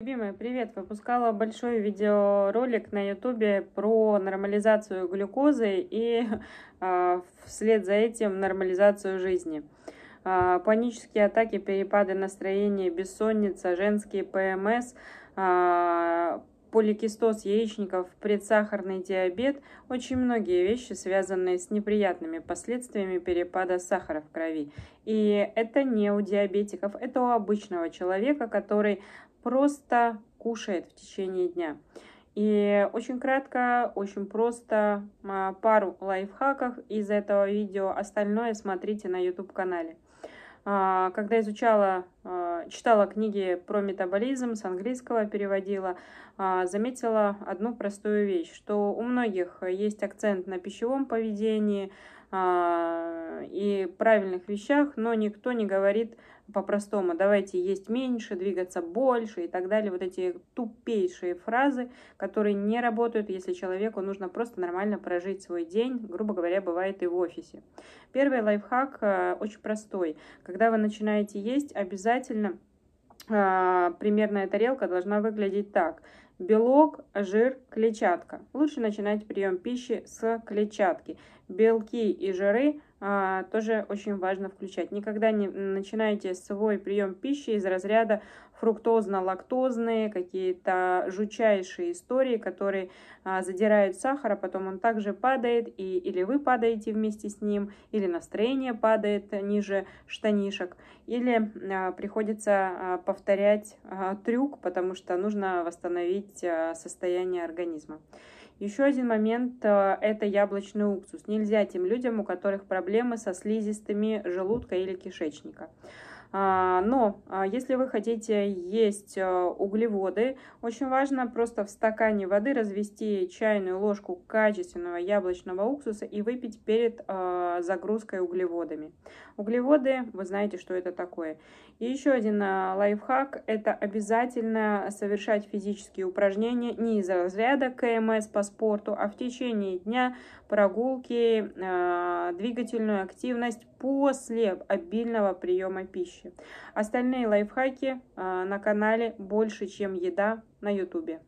Любимая, привет! Выпускала большой видеоролик на ютубе про нормализацию глюкозы и э, вслед за этим нормализацию жизни. Э, панические атаки, перепады настроения, бессонница, женские ПМС, э, поликистоз яичников, предсахарный диабет – очень многие вещи, связанные с неприятными последствиями перепада сахара в крови. И это не у диабетиков, это у обычного человека, который просто кушает в течение дня. И очень кратко, очень просто, а, пару лайфхаков из этого видео, остальное смотрите на YouTube-канале. А, когда изучала, а, читала книги про метаболизм, с английского переводила, а, заметила одну простую вещь, что у многих есть акцент на пищевом поведении, а, и правильных вещах, но никто не говорит по-простому, давайте есть меньше, двигаться больше и так далее. Вот эти тупейшие фразы, которые не работают, если человеку нужно просто нормально прожить свой день, грубо говоря, бывает и в офисе. Первый лайфхак а, очень простой. Когда вы начинаете есть, обязательно а, примерная тарелка должна выглядеть так. Белок, жир, клетчатка. Лучше начинать прием пищи с клетчатки белки и жиры а, тоже очень важно включать. Никогда не начинайте свой прием пищи из разряда фруктозно-лактозные, какие-то жучайшие истории, которые а, задирают сахар, а потом он также падает, и или вы падаете вместе с ним, или настроение падает ниже штанишек, или а, приходится а, повторять а, трюк, потому что нужно восстановить а, состояние организма. Еще один момент э, – это яблочный уксус. Нельзя тем людям, у которых проблемы со слизистыми желудка или кишечника. А, но а, если вы хотите есть э, углеводы, очень важно просто в стакане воды развести чайную ложку качественного яблочного уксуса и выпить перед а, загрузкой углеводами. Углеводы, вы знаете, что это такое. И еще один лайфхак – это обязательно совершать физические упражнения не из разряда КМС по спорту, а в течение дня прогулки, двигательную активность после обильного приема пищи помощи. Остальные лайфхаки а, на канале «Больше, чем еда» на ютубе.